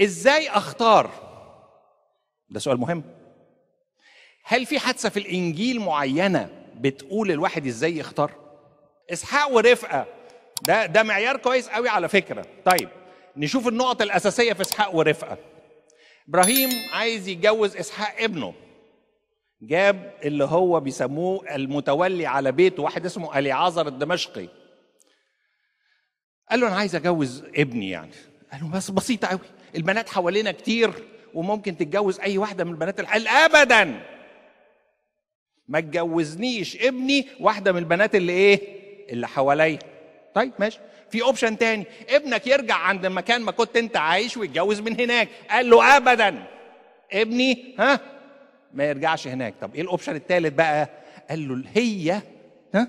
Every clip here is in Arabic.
ازاي اختار ده سؤال مهم هل في حادثه في الانجيل معينه بتقول الواحد ازاي يختار اسحاق ورفقه ده ده معيار كويس قوي على فكره طيب نشوف النقط الاساسيه في اسحاق ورفقه ابراهيم عايز يتجوز اسحاق ابنه جاب اللي هو بيسموه المتولي على بيته واحد اسمه اليعازر الدمشقي قال له انا عايز اجوز ابني يعني قال له بس بسيطه قوي البنات حوالينا كتير وممكن تتجوز اي واحده من البنات الحلال ابدا ما تجوزنيش ابني واحده من البنات اللي ايه اللي حواليا طيب ماشي في اوبشن تاني ابنك يرجع عند المكان ما كنت انت عايش ويتجوز من هناك قال له ابدا ابني ها ما يرجعش هناك طب ايه الاوبشن الثالث بقى قال له هي ها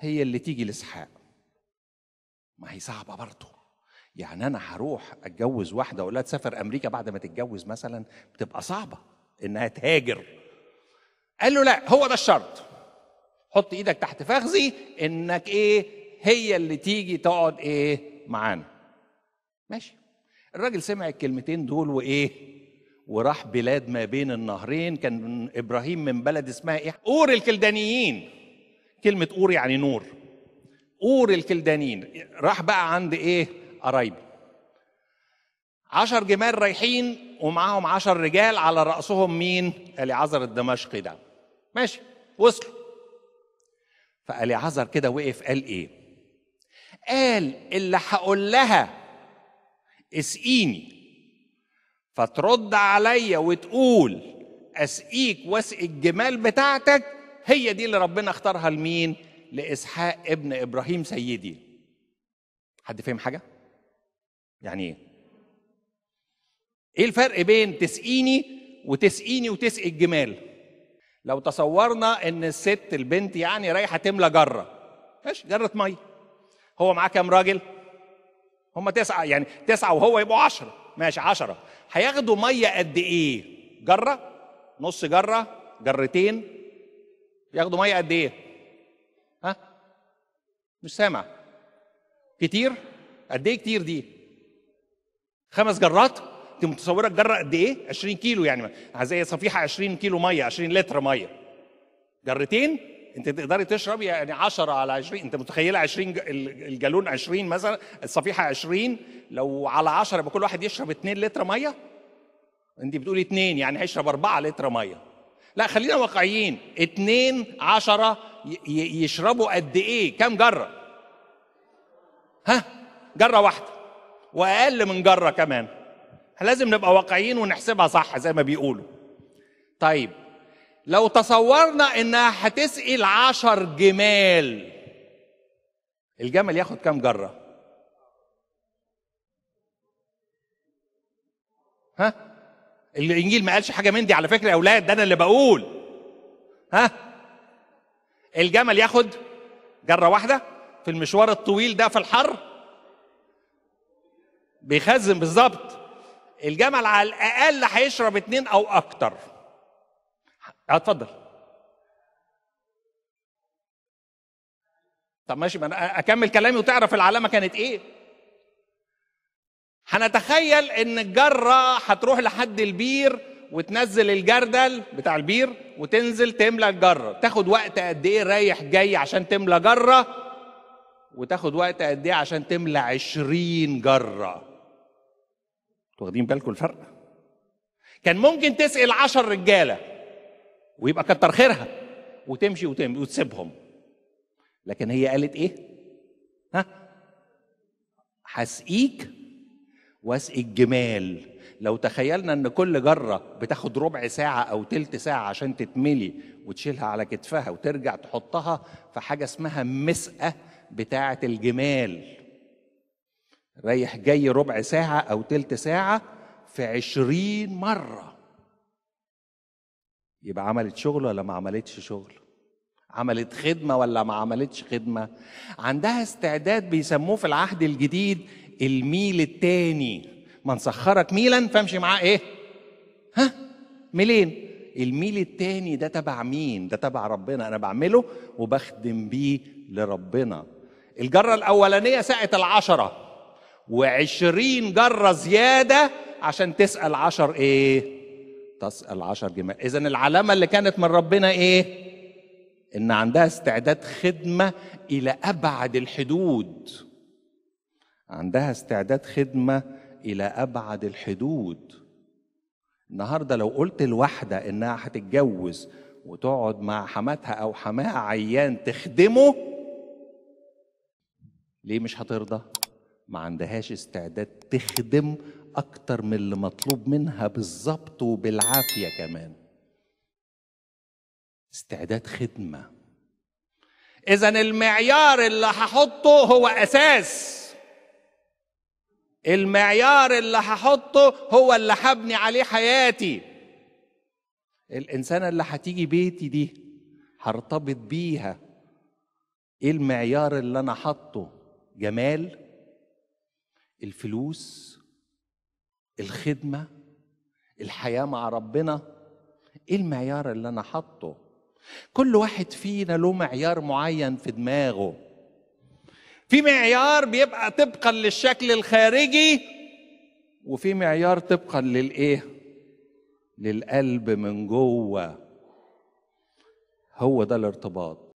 هي اللي تيجي لاسحاق ما هي صعبه برضه يعني انا هروح اتجوز واحده اقول لها تسافر امريكا بعد ما تتجوز مثلا بتبقى صعبه انها تهاجر قال له لا هو ده الشرط حط ايدك تحت فخذي انك ايه هي اللي تيجي تقعد ايه معانا ماشي الراجل سمع الكلمتين دول وايه وراح بلاد ما بين النهرين كان من ابراهيم من بلد اسمها ايه اور الكلدانيين كلمه اور يعني نور اور الكلدانيين راح بقى عند ايه قرايبي عشر جمال رايحين ومعاهم عشر رجال على رأسهم مين عزر الدمشقي ده ماشي وصلوا عزر كده وقف قال ايه قال اللي هقول لها اسقيني فترد عليا وتقول اسقيك واسق الجمال بتاعتك هي دي اللي ربنا اختارها لمين لاسحاق ابن ابراهيم سيدي حد فاهم حاجه يعني ايه ايه الفرق بين تسقيني وتسقيني وتسقي الجمال لو تصورنا ان الست البنت يعني رايحه تملى جره ماشي جره ميه هو معاه كام راجل هم تسعه يعني تسعه وهو يبقوا عشرة ماشي عشرة هياخدوا ميه قد ايه جره نص جره جرتين ياخدوا ميه قد ايه ها مش سامع كتير قد ايه كتير دي خمس جرات انت متصوره الجره قد ايه 20 كيلو يعني زي صفيحه 20 كيلو ميه 20 لتر ميه جرتين انت تقدري تشربي يعني 10 على 20 انت متخيله 20 الجالون 20 مثلا الصفيحه 20 لو على 10 يبقى كل واحد يشرب 2 لتر ميه انت بتقولي 2 يعني هيشرب 4 لتر ميه لا خلينا واقعيين 2 10 يشربوا قد ايه كام جره ها جره واحده واقل من جره كمان لازم نبقى واقعيين ونحسبها صح زي ما بيقولوا طيب لو تصورنا انها هتسقي العشر جمال الجمل ياخد كام جره ها الانجيل ما قالش حاجه من دي على فكره يا اولاد ده انا اللي بقول ها الجمل ياخد جره واحده في المشوار الطويل ده في الحر بيخزن بالظبط الجمل على الاقل هيشرب اتنين او اكتر اتفضل طب ماشي ما انا اكمل كلامي وتعرف العلامه كانت ايه هنتخيل ان الجره هتروح لحد البير وتنزل الجردل بتاع البير وتنزل تملى الجره تاخد وقت قد ايه رايح جاي عشان تملى جره وتاخد وقت قد ايه عشان تملى عشرين جره واخدين بالكم الفرق كان ممكن تسال عشر رجاله ويبقى كتر خيرها وتمشي وتمشي وتسيبهم لكن هي قالت ايه ها هسقيك واسقي الجمال لو تخيلنا ان كل جره بتاخد ربع ساعه او تلت ساعه عشان تتملي وتشيلها على كتفها وترجع تحطها في حاجه اسمها مسقه بتاعه الجمال رايح جاي ربع ساعة أو تلت ساعة في عشرين مرة يبقى عملت شغل ولا ما عملتش شغل عملت خدمة ولا ما عملتش خدمة عندها استعداد بيسموه في العهد الجديد الميل التاني من سخرك ميلا فامشي معاه ايه ها ميلين الميل التاني ده تبع مين ده تبع ربنا انا بعمله وبخدم بيه لربنا الجرة الاولانية ساعة العشرة وعشرين جرة زيادة عشان تسأل عشر إيه؟ تسأل عشر جمال إذا العلامة اللي كانت من ربنا إيه؟ إن عندها استعداد خدمة إلى أبعد الحدود عندها استعداد خدمة إلى أبعد الحدود النهاردة لو قلت لواحدة إنها هتتجوز وتقعد مع حماتها أو حماها عيان تخدمه ليه مش هترضى؟ ما عندهاش استعداد تخدم أكتر من اللي مطلوب منها بالظبط وبالعافية كمان استعداد خدمة إذا المعيار اللي هحطه هو أساس المعيار اللي هحطه هو اللي هبني عليه حياتي الإنسانة اللي هتيجي بيتي دي هرتبط بيها إيه المعيار اللي أنا حاطه جمال الفلوس الخدمه الحياه مع ربنا ايه المعيار اللي انا حاطه كل واحد فينا له معيار معين في دماغه في معيار بيبقى طبقا للشكل الخارجي وفي معيار طبقا للايه للقلب من جوه هو ده الارتباط